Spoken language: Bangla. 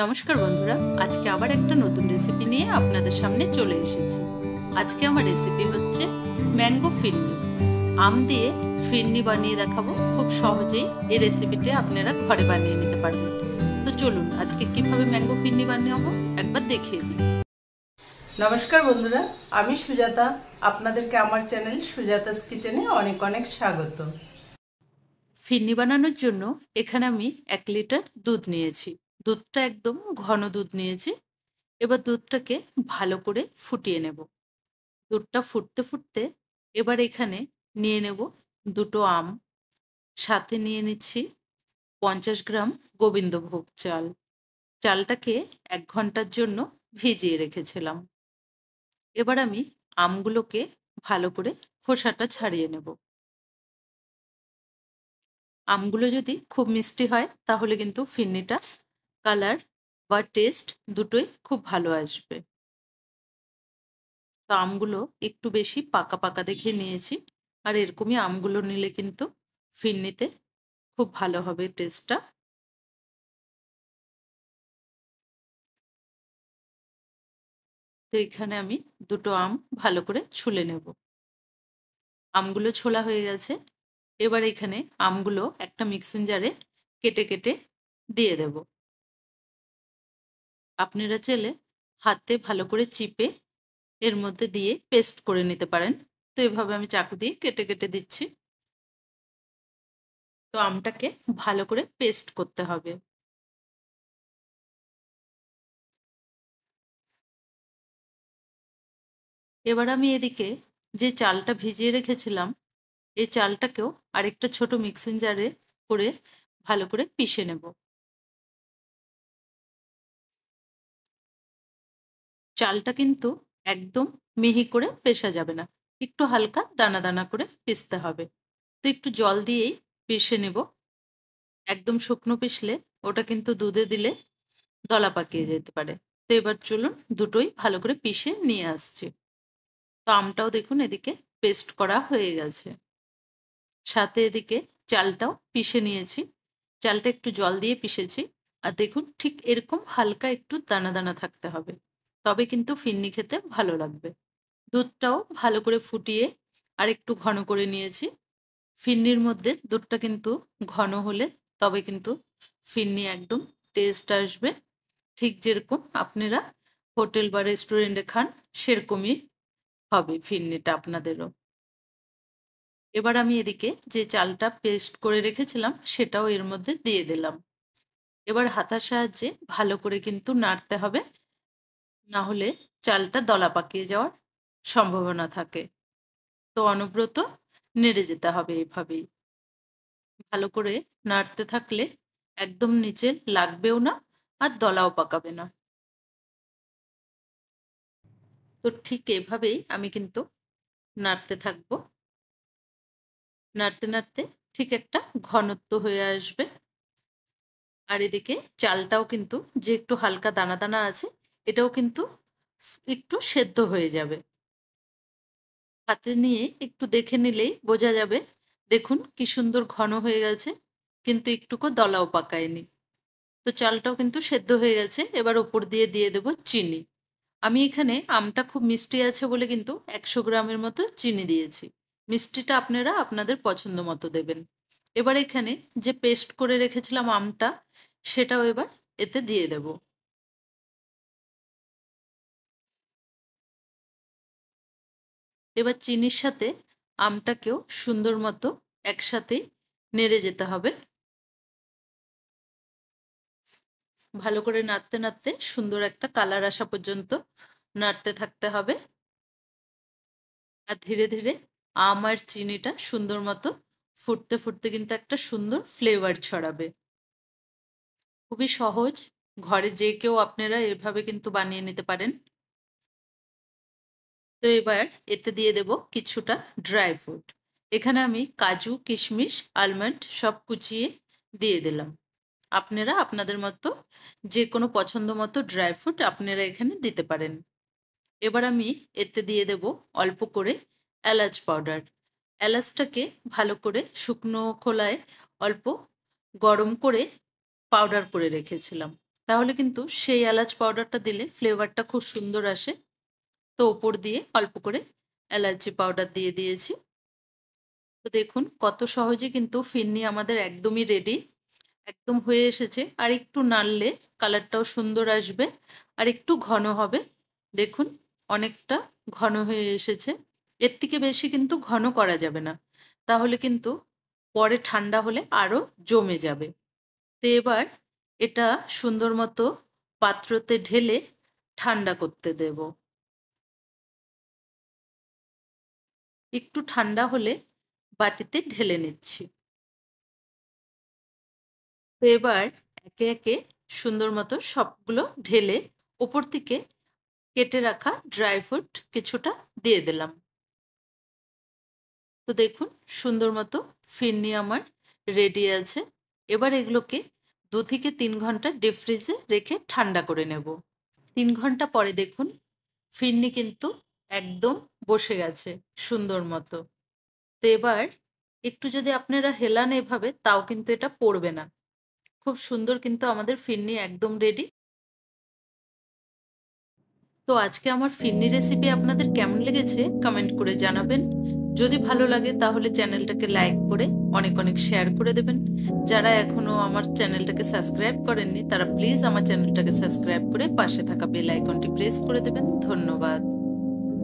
নমস্কার বন্ধুরা আজকে আবার একটা নতুন রেসিপি নিয়ে আপনাদের সামনে চলে এসেছি আজকে আমার রেসিপি হচ্ছে ম্যাঙ্গো ফিরনি আম দিয়ে ফিরনি বানিয়ে দেখাবো খুব সহজেই এই রেসিপিটি আপনারা ঘরে বানিয়ে নিতে পারবেন তো চলুন আজকে কিভাবে ম্যাঙ্গো ফিরনি বানাবো একবার দেখিয়ে দিই নমস্কার বন্ধুরা আমি সুজাতা আপনাদেরকে আমার চ্যানেল সুজাতাস কিচেনে অনেক অনেক স্বাগত ফিরনি বানানোর জন্য এখানে আমি এক লিটার দুধ নিয়েছি দুধটা একদম ঘন দুধ নিয়েছি এবার দুধটাকে ভালো করে ফুটিয়ে নেব দুধটা ফুটতে ফুটতে এবার এখানে নিয়ে নেব দুটো আম সাথে নিয়ে নিচ্ছি পঞ্চাশ গ্রাম গোবিন্দভোগ চাল চালটাকে এক ঘন্টার জন্য ভিজিয়ে রেখেছিলাম এবার আমি আমগুলোকে ভালো করে খোসাটা ছাড়িয়ে নেব আমগুলো যদি খুব মিষ্টি হয় তাহলে কিন্তু ফিরনিটা কালার বা টেস্ট দুটোই খুব ভালো আসবে তো আমগুলো একটু বেশি পাকা পাকা দেখে নিয়েছি আর এরকমই আমগুলো নিলে কিন্তু ফিরনিতে খুব ভালো হবে টেস্টটা তো এখানে আমি দুটো আম ভালো করে ছুলে নেব আমগুলো ছোলা হয়ে গেছে এবার এখানে আমগুলো একটা মিক্সিং জারে কেটে কেটে দিয়ে দেবো আপনারা চাইলে হাতে ভালো করে চিপে এর মধ্যে দিয়ে পেস্ট করে নিতে পারেন তো এভাবে আমি চাকু দিয়ে কেটে কেটে দিচ্ছি তো আমটাকে ভালো করে পেস্ট করতে হবে এবার আমি এদিকে যে চালটা ভিজিয়ে রেখেছিলাম এই চালটাকেও আরেকটা ছোট মিক্সিং জারে করে ভালো করে পিষে নেব চালটা কিন্তু একদম মিহি করে পেশা যাবে না একটু হালকা দানা দানা করে পিসতে হবে তো একটু জল দিয়েই পিষে নেব একদম শুকনো পিষলে ওটা কিন্তু দুধে দিলে দলা পাকিয়ে যেতে পারে তো এবার চলুন দুটোই ভালো করে পিষে নিয়ে আসছি তো আমটাও দেখুন এদিকে পেস্ট করা হয়ে গেছে সাথে এদিকে চালটাও পিষে নিয়েছি চালটা একটু জল দিয়ে পিষেছি আর দেখুন ঠিক এরকম হালকা একটু দানা দানা থাকতে হবে তবে কিন্তু ফিরনি খেতে ভালো লাগবে দুধটাও ভালো করে ফুটিয়ে আর একটু ঘন করে নিয়েছি ফিরনির মধ্যে দুধটা কিন্তু ঘন হলে তবে কিন্তু ফিরনি একদম টেস্ট আসবে ঠিক যেরকম আপনারা হোটেল বা রেস্টুরেন্টে খান সেরকমই হবে ফিরনিটা আপনাদেরও এবার আমি এদিকে যে চালটা পেস্ট করে রেখেছিলাম সেটাও এর মধ্যে দিয়ে দিলাম এবার হাতার সাহায্যে ভালো করে কিন্তু নাড়তে হবে না হলে চালটা দলা পাকিয়ে যাওয়ার সম্ভাবনা থাকে তো অনুব্রত নেড়ে যেতে হবে এভাবেই ভালো করে নাড়তে থাকলে একদম নিচে লাগবেও না আর দলাও পাকাবে না তো ঠিক এভাবেই আমি কিন্তু নাড়তে থাকব নাড়তে নাড়তে ঠিক একটা ঘনত্ব হয়ে আসবে আর এদিকে চালটাও কিন্তু যে একটু হালকা দানা দানা আছে এটাও কিন্তু একটু সেদ্ধ হয়ে যাবে হাতে নিয়ে একটু দেখে নিলেই বোঝা যাবে দেখুন কি সুন্দর ঘন হয়ে গেছে কিন্তু একটুকু দলাও পাকায়নি তো চালটাও কিন্তু সেদ্ধ হয়ে গেছে এবার ওপর দিয়ে দিয়ে দেব চিনি আমি এখানে আমটা খুব মিষ্টি আছে বলে কিন্তু একশো গ্রামের মতো চিনি দিয়েছি মিষ্টিটা আপনারা আপনাদের পছন্দ মতো দেবেন এবার এখানে যে পেস্ট করে রেখেছিলাম আমটা সেটাও এবার এতে দিয়ে দেবো এবার চিনির সাথে আমটাকেও সুন্দর মতো একসাথেই নেড়ে যেতে হবে ভালো করে নাড়তে নাড়তে সুন্দর একটা কালার আসা পর্যন্ত নাড়তে থাকতে হবে আর ধীরে ধীরে আম আর চিনিটা সুন্দর মতো ফুটতে ফুটতে কিন্তু একটা সুন্দর ফ্লেভার ছড়াবে খুবই সহজ ঘরে যে কেউ আপনারা এভাবে কিন্তু বানিয়ে নিতে পারেন তো এবার এতে দিয়ে দেব কিছুটা ড্রাই ফ্রুট এখানে আমি কাজু কিশমিশ আলমন্ড সব কুচিয়ে দিয়ে দিলাম আপনারা আপনাদের মতো যে কোনো পছন্দ মতো ড্রাই ফ্রুট আপনারা এখানে দিতে পারেন এবার আমি এতে দিয়ে দেব অল্প করে এলাচ পাউডার এলাচটাকে ভালো করে শুকনো খোলায় অল্প গরম করে পাউডার করে রেখেছিলাম তাহলে কিন্তু সেই এলাচ পাউডারটা দিলে ফ্লেভারটা খুব সুন্দর আসে তো ওপর দিয়ে অল্প করে অ্যালার্জি পাউডার দিয়ে দিয়েছি তো দেখুন কত সহজে কিন্তু ফিরনি আমাদের একদমই রেডি একদম হয়ে এসেছে আর একটু নাড়লে কালারটাও সুন্দর আসবে আর একটু ঘন হবে দেখুন অনেকটা ঘন হয়ে এসেছে এর থেকে বেশি কিন্তু ঘন করা যাবে না তাহলে কিন্তু পরে ঠান্ডা হলে আরও জমে যাবে তো এবার এটা সুন্দর মতো পাত্রতে ঢেলে ঠান্ডা করতে দেবো একটু ঠান্ডা হলে বাটিতে ঢেলে নিচ্ছি তো এবার একে একে সুন্দর মতো সবগুলো ঢেলে ওপর থেকে কেটে রাখা ড্রাই ফ্রুট কিছুটা দিয়ে দিলাম তো দেখুন সুন্দর মতো ফিরনি আমার রেডি আছে এবার এগুলোকে দু থেকে তিন ঘন্টা ডিপ ফ্রিজে রেখে ঠান্ডা করে নেব তিন ঘন্টা পরে দেখুন ফিরনি কিন্তু একদম বসে গেছে সুন্দর মতো তো এবার একটু যদি আপনারা হেলান এভাবে তাও কিন্তু এটা পড়বে না খুব সুন্দর কিন্তু আমাদের ফিরনি একদম রেডি তো আজকে আমার ফিরনি রেসিপি আপনাদের কেমন লেগেছে কমেন্ট করে জানাবেন যদি ভালো লাগে তাহলে চ্যানেলটাকে লাইক করে অনেক অনেক শেয়ার করে দেবেন যারা এখনও আমার চ্যানেলটাকে সাবস্ক্রাইব করেননি তারা প্লিজ আমার চ্যানেলটাকে সাবস্ক্রাইব করে পাশে থাকা বেল আইকনটি প্রেস করে দেবেন ধন্যবাদ